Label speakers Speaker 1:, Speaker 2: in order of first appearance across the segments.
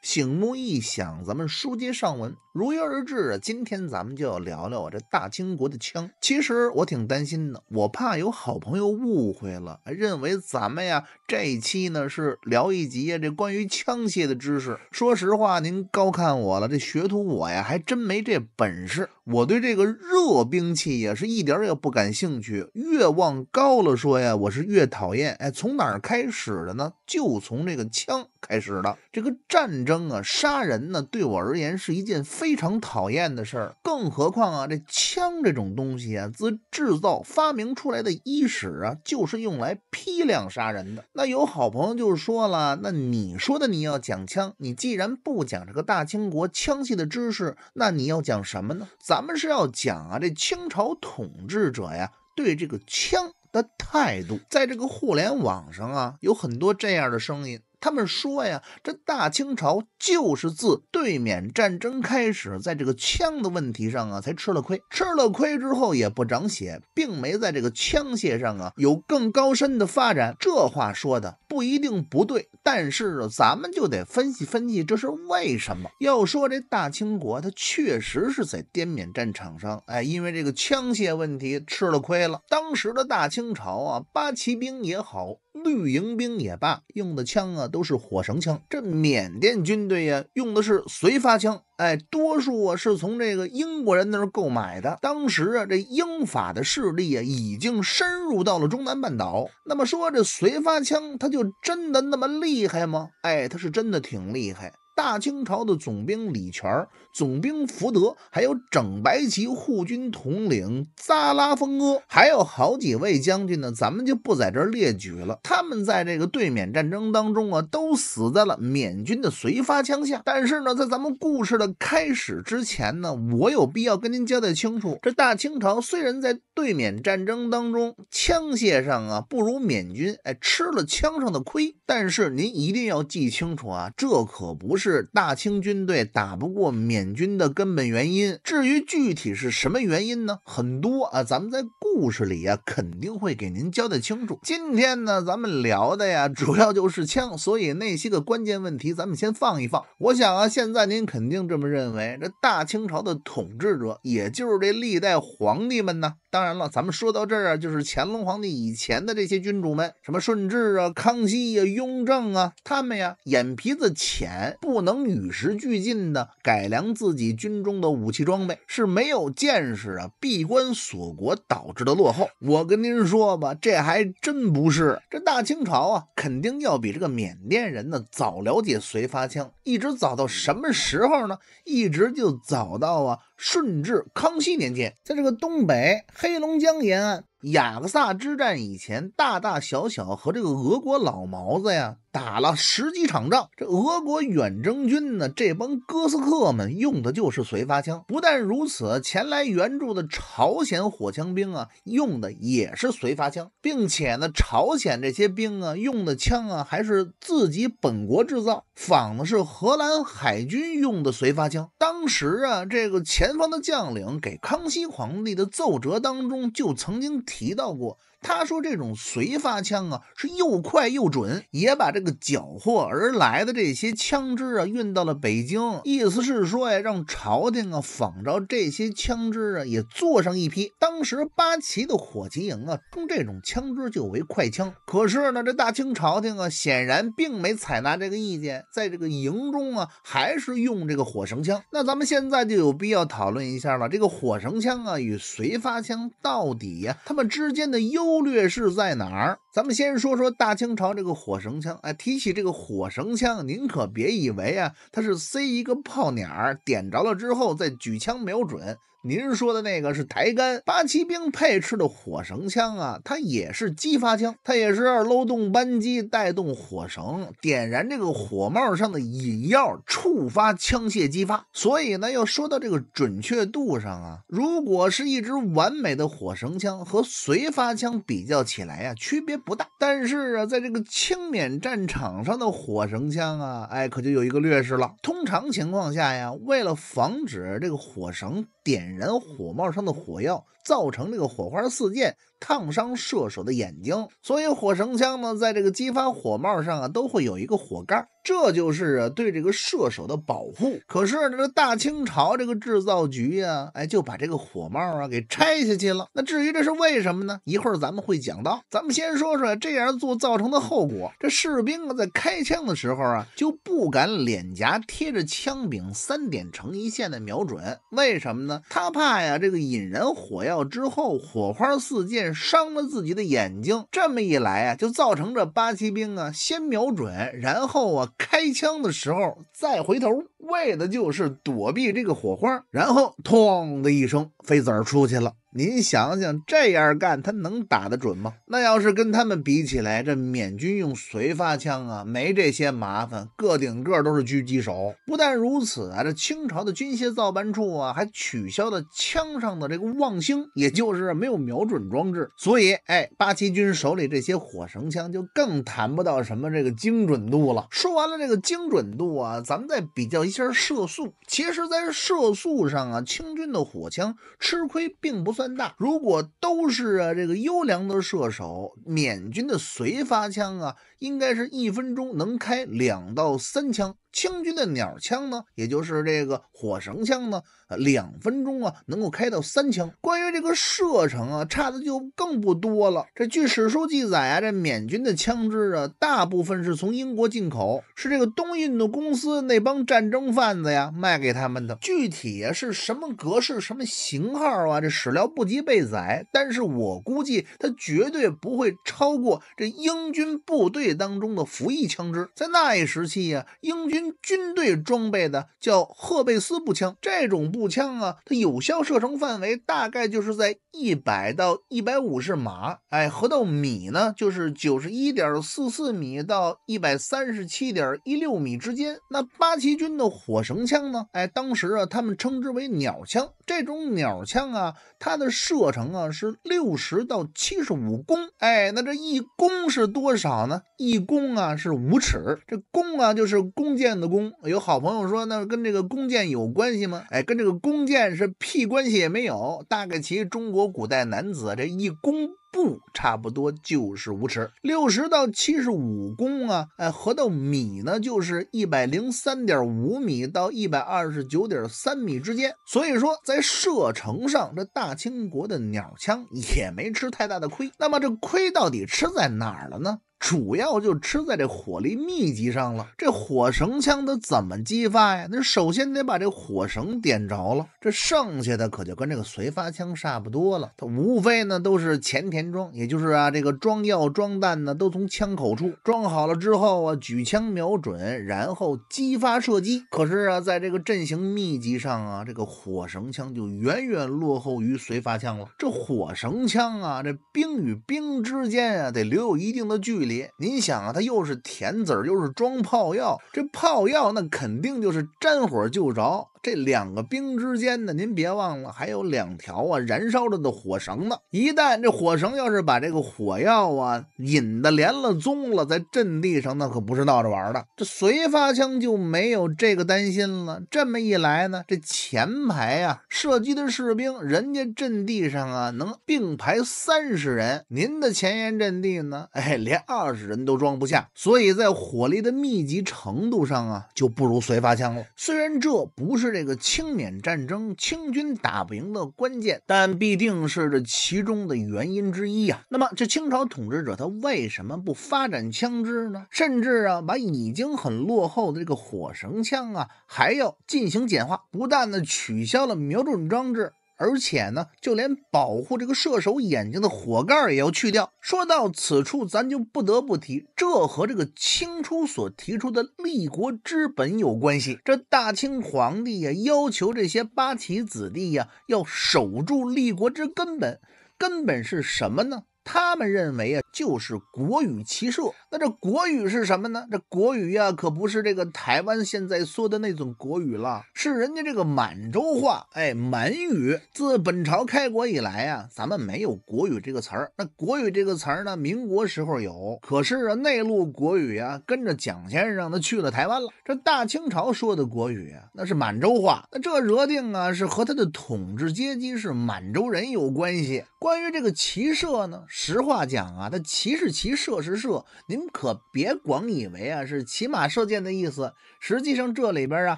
Speaker 1: 醒目一响，咱们书接上文，如约而至啊！今天咱们就要聊聊我这大清国的枪。其实我挺担心的，我怕有好朋友误会了，认为咱们呀这一期呢是聊一集呀这关于枪械的知识。说实话，您高看我了，这学徒我呀还真没这本事。我对这个热兵器也是一点也不感兴趣，越往高了说呀，我是越讨厌。哎，从哪儿开始的呢？就从这个枪开始的。这个战争啊，杀人呢，对我而言是一件非常讨厌的事儿。更何况啊，这枪这种东西啊，自制造发明出来的伊始啊，就是用来批量杀人的。那有好朋友就说了，那你说的你要讲枪，你既然不讲这个大清国枪械的知识，那你要讲什么呢？咱。咱们是要讲啊，这清朝统治者呀，对这个枪的态度，在这个互联网上啊，有很多这样的声音。他们说呀，这大清朝就是自对缅战争开始，在这个枪的问题上啊，才吃了亏。吃了亏之后也不长血，并没在这个枪械上啊有更高深的发展。这话说的。不一定不对，但是啊，咱们就得分析分析，这是为什么？要说这大清国，它确实是在滇缅战场上，哎，因为这个枪械问题吃了亏了。当时的大清朝啊，八旗兵也好，绿营兵也罢，用的枪啊都是火绳枪，这缅甸军队呀用的是随发枪。哎，多数啊是从这个英国人那儿购买的。当时啊，这英法的势力啊已经深入到了中南半岛。那么说，这随发枪，它就真的那么厉害吗？哎，它是真的挺厉害。大清朝的总兵李全、总兵福德，还有整白旗护军统领扎拉峰哥，还有好几位将军呢，咱们就不在这儿列举了。他们在这个对缅战争当中啊，都死在了缅军的随发枪下。但是呢，在咱们故事的开始之前呢，我有必要跟您交代清楚：这大清朝虽然在对缅战争当中，枪械上啊不如缅军，哎，吃了枪上的亏。但是您一定要记清楚啊，这可不是。是大清军队打不过缅军的根本原因。至于具体是什么原因呢？很多啊，咱们在故事里啊，肯定会给您交代清楚。今天呢，咱们聊的呀，主要就是枪，所以那些个关键问题，咱们先放一放。我想啊，现在您肯定这么认为，这大清朝的统治者，也就是这历代皇帝们呢。当然了，咱们说到这儿啊，就是乾隆皇帝以前的这些君主们，什么顺治啊、康熙呀、雍正啊，他们呀眼皮子浅，不能与时俱进的改良自己军中的武器装备，是没有见识啊，闭关锁国导致的落后。我跟您说吧，这还真不是。这大清朝啊，肯定要比这个缅甸人呢早了解随发枪，一直早到什么时候呢？一直就早到啊。顺治、康熙年间，在这个东北黑龙江沿岸，雅克萨之战以前，大大小小和这个俄国老毛子呀。打了十几场仗，这俄国远征军呢，这帮哥斯克们用的就是随发枪。不但如此，前来援助的朝鲜火枪兵啊，用的也是随发枪，并且呢，朝鲜这些兵啊，用的枪啊，还是自己本国制造，仿的是荷兰海军用的随发枪。当时啊，这个前方的将领给康熙皇帝的奏折当中，就曾经提到过。他说这种随发枪啊是又快又准，也把这个缴获而来的这些枪支啊运到了北京，意思是说呀，让朝廷啊仿照这些枪支啊也做上一批。当时八旗的火器营啊，称这种枪支就为快枪。可是呢，这大清朝廷啊显然并没采纳这个意见，在这个营中啊还是用这个火绳枪。那咱们现在就有必要讨论一下了，这个火绳枪啊与随发枪到底呀他们之间的优。优劣势在哪儿？咱们先说说大清朝这个火绳枪。哎，提起这个火绳枪，您可别以为啊，它是塞一个炮捻儿，点着了之后再举枪瞄准。您说的那个是抬杆八旗兵配置的火绳枪啊，它也是激发枪，它也是漏动扳机带动火绳点燃这个火帽上的引药，触发枪械激发。所以呢，要说到这个准确度上啊，如果是一支完美的火绳枪和随发枪比较起来呀，区别不大。但是啊，在这个清缅战场上的火绳枪啊，哎，可就有一个劣势了。通常情况下呀，为了防止这个火绳点。燃火帽上的火药造成这个火花四溅，烫伤射手的眼睛。所以火绳枪呢，在这个激发火帽上啊，都会有一个火盖。这就是啊，对这个射手的保护。可是呢，这大清朝这个制造局啊，哎，就把这个火帽啊给拆下去了。那至于这是为什么呢？一会儿咱们会讲到。咱们先说说这样做造成的后果。这士兵啊，在开枪的时候啊，就不敢脸颊贴着枪柄，三点成一线的瞄准。为什么呢？他怕呀，这个引燃火药之后，火花四溅，伤了自己的眼睛。这么一来啊，就造成这八旗兵啊，先瞄准，然后啊。开枪的时候，再回头。为的就是躲避这个火花，然后通”的一声飞子儿出去了。您想想，这样干他能打得准吗？那要是跟他们比起来，这缅军用随发枪啊，没这些麻烦，个顶个都是狙击手。不但如此啊，这清朝的军械造办处啊，还取消了枪上的这个望星，也就是没有瞄准装置。所以，哎，八旗军手里这些火绳枪就更谈不到什么这个精准度了。说完了这个精准度啊，咱们再比较一。下。这射速，其实，在射速上啊，清军的火枪吃亏并不算大。如果都是啊这个优良的射手，缅军的随发枪啊，应该是一分钟能开两到三枪。清军的鸟枪呢，也就是这个火绳枪呢，两分钟啊能够开到三枪。关于这个射程啊，差的就更不多了。这据史书记载啊，这缅军的枪支啊，大部分是从英国进口，是这个东印度公司那帮战争贩子呀卖给他们的。具体是什么格式、什么型号啊，这史料不及被载。但是我估计它绝对不会超过这英军部队当中的服役枪支。在那一时期呀，英军。军队装备的叫赫贝斯步枪，这种步枪啊，它有效射程范围大概就是在一百到一百五十码，哎，合到米呢就是九十一点四四米到一百三十七点一六米之间。那八旗军的火绳枪呢？哎，当时啊，他们称之为鸟枪。这种鸟枪啊，它的射程啊是六十到七十五弓，哎，那这一弓是多少呢？一弓啊是五尺，这弓啊就是弓箭。箭的弓，有好朋友说，那跟这个弓箭有关系吗？哎，跟这个弓箭是屁关系也没有。大概其中国古代男子这一弓步差不多就是五尺，六十到七十五弓啊，哎，合到米呢就是一百零三点五米到一百二十九点三米之间。所以说，在射程上，这大清国的鸟枪也没吃太大的亏。那么这亏到底吃在哪儿了呢？主要就吃在这火力密集上了。这火绳枪它怎么激发呀？那首先得把这火绳点着了。这剩下的可就跟这个随发枪差不多了。它无非呢都是前填装，也就是啊这个装药装弹呢都从枪口处装好了之后啊举枪瞄准，然后击发射击。可是啊在这个阵型密集上啊，这个火绳枪就远远落后于随发枪了。这火绳枪啊，这兵与兵之间啊得留有一定的距离。您想啊，他又是填子儿，又是装炮药，这炮药那肯定就是沾火就着。这两个兵之间呢，您别忘了还有两条啊燃烧着的火绳呢。一旦这火绳要是把这个火药啊引的连了踪了，在阵地上那可不是闹着玩的。这随发枪就没有这个担心了。这么一来呢，这前排啊射击的士兵，人家阵地上啊能并排三十人，您的前沿阵地呢，哎连二十人都装不下。所以在火力的密集程度上啊，就不如随发枪了。虽然这不是。是这个清缅战争清军打不赢的关键，但必定是这其中的原因之一呀。那么这清朝统治者他为什么不发展枪支呢？甚至啊，把已经很落后的这个火绳枪啊，还要进行简化，不但呢取消了瞄准装置。而且呢，就连保护这个射手眼睛的火盖也要去掉。说到此处，咱就不得不提，这和这个清初所提出的立国之本有关系。这大清皇帝呀，要求这些八旗子弟呀，要守住立国之根本，根本是什么呢？他们认为啊，就是国语骑射。那这国语是什么呢？这国语啊，可不是这个台湾现在说的那种国语了，是人家这个满洲话，哎，满语。自本朝开国以来啊，咱们没有国语这个词儿。那国语这个词儿呢，民国时候有，可是啊，内陆国语啊，跟着蒋先生他去了台湾了。这大清朝说的国语啊，那是满洲话。那这惹定啊，是和他的统治阶级是满洲人有关系。关于这个骑射呢？实话讲啊，他骑是骑，射是射，您可别光以为啊是骑马射箭的意思。实际上这里边啊，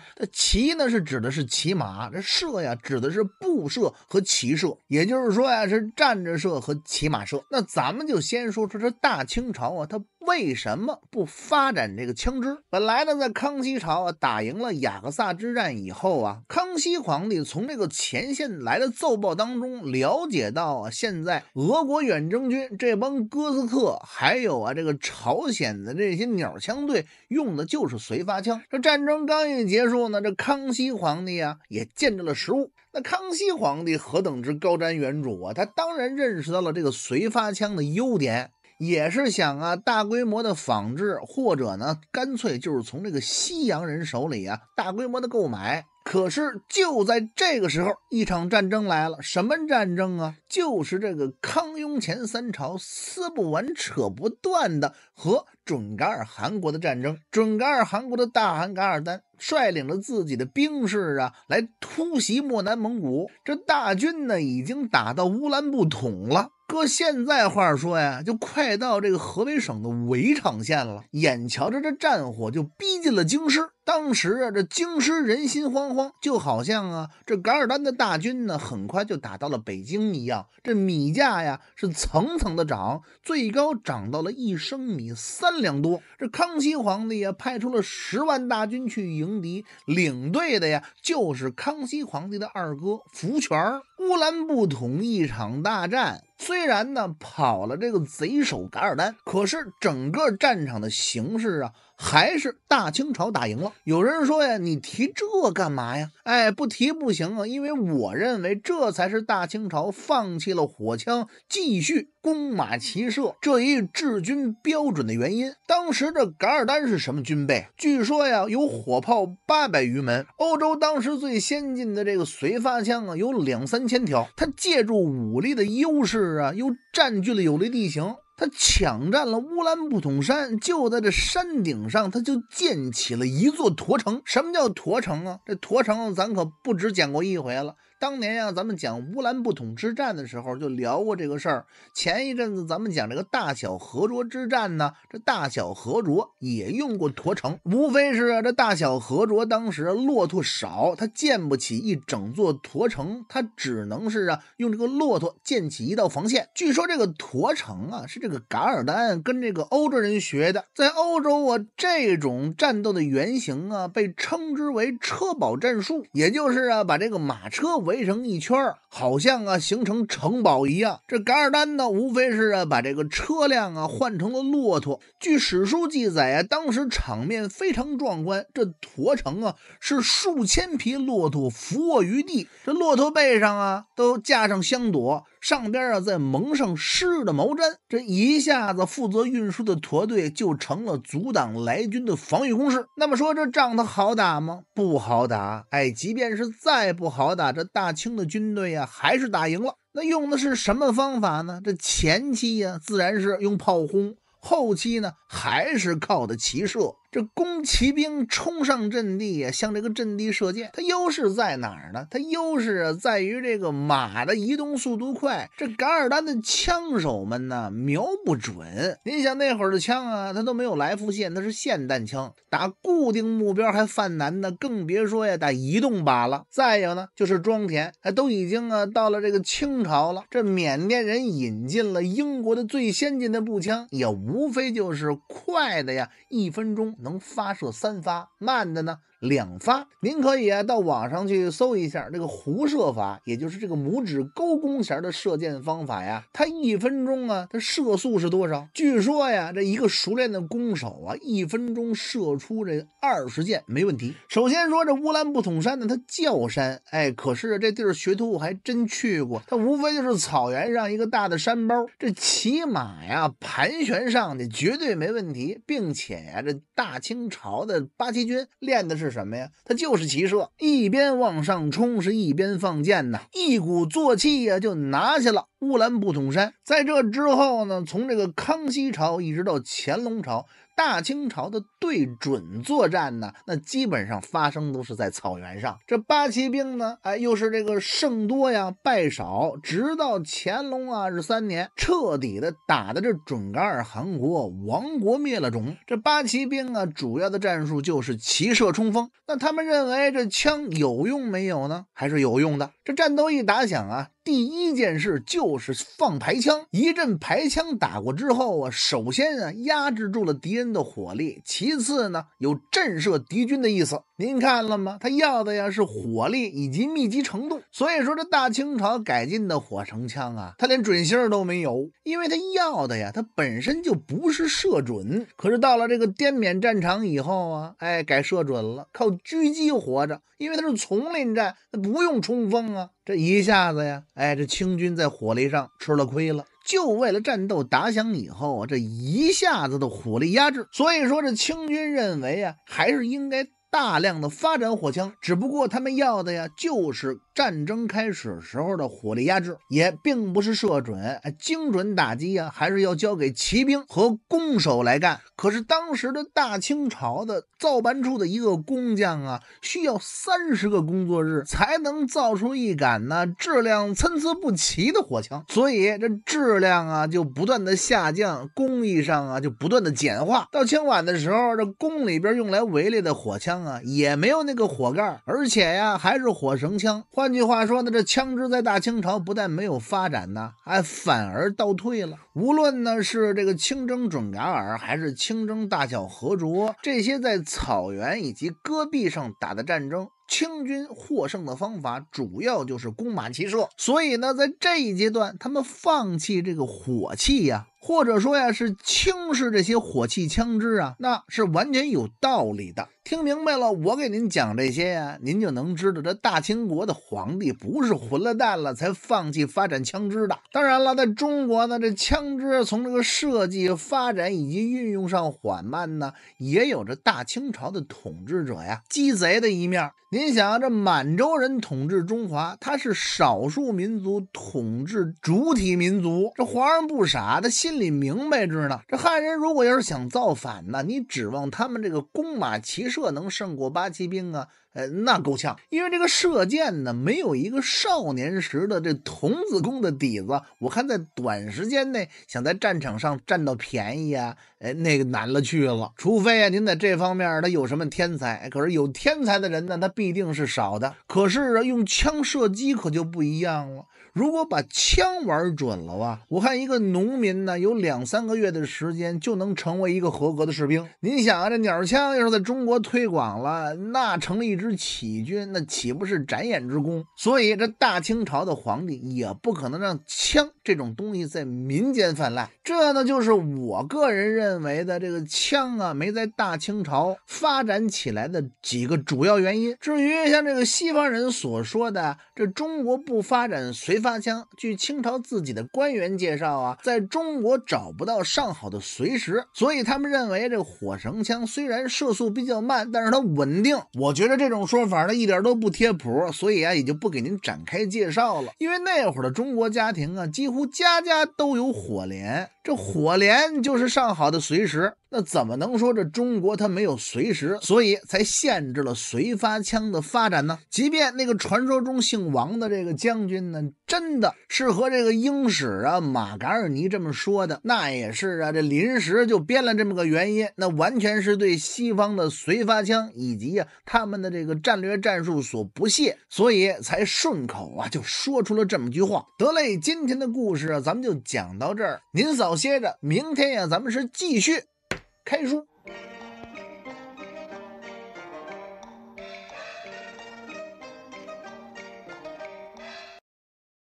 Speaker 1: 他骑呢是指的是骑马，这射呀指的是步射和骑射，也就是说呀是站着射和骑马射。那咱们就先说说这大清朝啊，他。为什么不发展这个枪支？本来呢，在康熙朝啊，打赢了雅克萨之战以后啊，康熙皇帝从这个前线来的奏报当中了解到啊，现在俄国远征军这帮哥斯克，还有啊这个朝鲜的这些鸟枪队用的就是随发枪。这战争刚一结束呢，这康熙皇帝啊也见证了实物。那康熙皇帝何等之高瞻远瞩啊，他当然认识到了这个随发枪的优点。也是想啊，大规模的仿制，或者呢，干脆就是从这个西洋人手里啊，大规模的购买。可是就在这个时候，一场战争来了，什么战争啊？就是这个康雍乾三朝撕不完、扯不断的和准噶尔汗国的战争。准噶尔汗国的大汗噶尔丹率领了自己的兵士啊，来突袭漠南蒙古。这大军呢，已经打到乌兰布统了。搁现在话说呀，就快到这个河北省的围场县了，眼瞧着这战火就逼近了京师。当时啊，这京师人心惶惶，就好像啊，这噶尔丹的大军呢，很快就打到了北京一样。这米价呀，是层层的涨，最高涨到了一升米三两多。这康熙皇帝呀，派出了十万大军去迎敌，领队的呀，就是康熙皇帝的二哥福全。乌兰布统一场大战。虽然呢跑了这个贼首噶尔丹，可是整个战场的形势啊。还是大清朝打赢了。有人说呀，你提这干嘛呀？哎，不提不行啊，因为我认为这才是大清朝放弃了火枪，继续弓马骑射这一治军标准的原因。当时这噶尔丹是什么军备？据说呀，有火炮八百余门，欧洲当时最先进的这个随发枪啊，有两三千条。他借助武力的优势啊，又占据了有利地形。他抢占了乌兰布统山，就在这山顶上，他就建起了一座驼城。什么叫驼城啊？这驼城咱可不止讲过一回了。当年啊，咱们讲乌兰布统之战的时候就聊过这个事儿。前一阵子咱们讲这个大小和卓之战呢，这大小和卓也用过驼城，无非是这大小和卓当时骆驼少，他建不起一整座驼城，他只能是啊用这个骆驼建起一道防线。据说这个驼城啊是这个噶尔丹跟这个欧洲人学的，在欧洲啊这种战斗的原型啊被称之为车堡战术，也就是啊把这个马车围。围成一圈好像啊，形成城堡一样。这噶尔丹呢，无非是啊，把这个车辆啊换成了骆驼。据史书记载啊，当时场面非常壮观。这驼城啊，是数千匹骆驼伏卧于地，这骆驼背上啊，都架上香朵。上边啊，在蒙上湿的毛毡，这一下子负责运输的驼队就成了阻挡来军的防御工事。那么说这仗它好打吗？不好打。哎，即便是再不好打，这大清的军队呀，还是打赢了。那用的是什么方法呢？这前期呀，自然是用炮轰；后期呢，还是靠的骑射。这弓骑兵冲上阵地，呀、向这个阵地射箭。它优势在哪儿呢？它优势在于这个马的移动速度快。这噶尔丹的枪手们呢，瞄不准。您想那会儿的枪啊，它都没有来福线，它是霰弹枪，打固定目标还犯难呢，更别说呀打移动靶了。再有呢，就是装填，哎，都已经啊到了这个清朝了，这缅甸人引进了英国的最先进的步枪，也无非就是快的呀，一分钟。能发射三发慢的呢？两发，您可以啊到网上去搜一下这个弧射法，也就是这个拇指勾弓弦的射箭方法呀。它一分钟啊，它射速是多少？据说呀，这一个熟练的弓手啊，一分钟射出这二十箭没问题。首先说这乌兰布统山呢，它叫山，哎，可是这地儿学徒还真去过，它无非就是草原上一个大的山包。这骑马呀，盘旋上去绝对没问题，并且呀，这大清朝的八旗军练的是。什么呀？他就是骑射，一边往上冲，是一边放箭呐，一鼓作气呀，就拿下了乌兰布统山。在这之后呢，从这个康熙朝一直到乾隆朝。大清朝的对准作战呢，那基本上发生都是在草原上。这八旗兵呢，哎，又是这个胜多呀，败少。直到乾隆啊十三年，彻底的打的这准噶尔汗国亡国灭了种。这八旗兵啊，主要的战术就是骑射冲锋。那他们认为这枪有用没有呢？还是有用的。这战斗一打响啊。第一件事就是放排枪，一阵排枪打过之后啊，首先啊压制住了敌人的火力，其次呢有震慑敌军的意思。您看了吗？他要的呀是火力以及密集程度。所以说这大清朝改进的火绳枪啊，它连准星都没有，因为它要的呀，它本身就不是射准。可是到了这个滇缅战场以后啊，哎改射准了，靠狙击活着，因为它是丛林战，它不用冲锋啊，这一下子呀。哎，这清军在火力上吃了亏了，就为了战斗打响以后啊，这一下子的火力压制。所以说，这清军认为啊，还是应该大量的发展火枪，只不过他们要的呀，就是。战争开始时候的火力压制也并不是射准、精准打击啊，还是要交给骑兵和弓手来干。可是当时的大清朝的造办处的一个工匠啊，需要三十个工作日才能造出一杆呢，质量参差不齐的火枪，所以这质量啊就不断的下降，工艺上啊就不断的简化。到清晚的时候，这宫里边用来围猎的火枪啊，也没有那个火盖，而且呀还是火绳枪。换句话说呢，这枪支在大清朝不但没有发展呢，还反而倒退了。无论呢是这个清征准噶尔，还是清征大小和卓，这些在草原以及戈壁上打的战争，清军获胜的方法主要就是弓马骑射。所以呢，在这一阶段，他们放弃这个火器呀。或者说呀，是轻视这些火器、枪支啊，那是完全有道理的。听明白了，我给您讲这些呀，您就能知道这大清国的皇帝不是混了蛋了才放弃发展枪支的。当然了，在中国呢，这枪支从这个设计、发展以及运用上缓慢呢，也有着大清朝的统治者呀鸡贼的一面。您想，这满洲人统治中华，他是少数民族统治主体民族，这皇上不傻，他信。心里明白着呢，这汉人如果要是想造反呢，你指望他们这个弓马骑射能胜过八旗兵啊？呃，那够呛，因为这个射箭呢，没有一个少年时的这童子功的底子，我看在短时间内想在战场上占到便宜啊，哎，那个难了去了。除非啊，您在这方面他有什么天才，可是有天才的人呢，他必定是少的。可是啊，用枪射击可就不一样了。如果把枪玩准了啊，我看一个农民呢，有两三个月的时间就能成为一个合格的士兵。您想啊，这鸟枪要是在中国推广了，那成了一支起义军，那岂不是展眼之功？所以这大清朝的皇帝也不可能让枪这种东西在民间泛滥。这呢，就是我个人认为的这个枪啊没在大清朝发展起来的几个主要原因。至于像这个西方人所说的，这中国不发展随。发枪，据清朝自己的官员介绍啊，在中国找不到上好的随时，所以他们认为这火绳枪虽然射速比较慢，但是它稳定。我觉得这种说法呢一点都不贴谱，所以啊也就不给您展开介绍了。因为那会儿的中国家庭啊，几乎家家都有火镰。这火镰就是上好的随时，那怎么能说这中国它没有随时，所以才限制了随发枪的发展呢？即便那个传说中姓王的这个将军呢，真的是和这个英使啊马嘎尔尼这么说的，那也是啊，这临时就编了这么个原因，那完全是对西方的随发枪以及啊他们的这个战略战术所不屑，所以才顺口啊就说出了这么句话。得嘞，今天的故事啊，咱们就讲到这儿，您扫。歇着，明天呀，咱们是继续开书。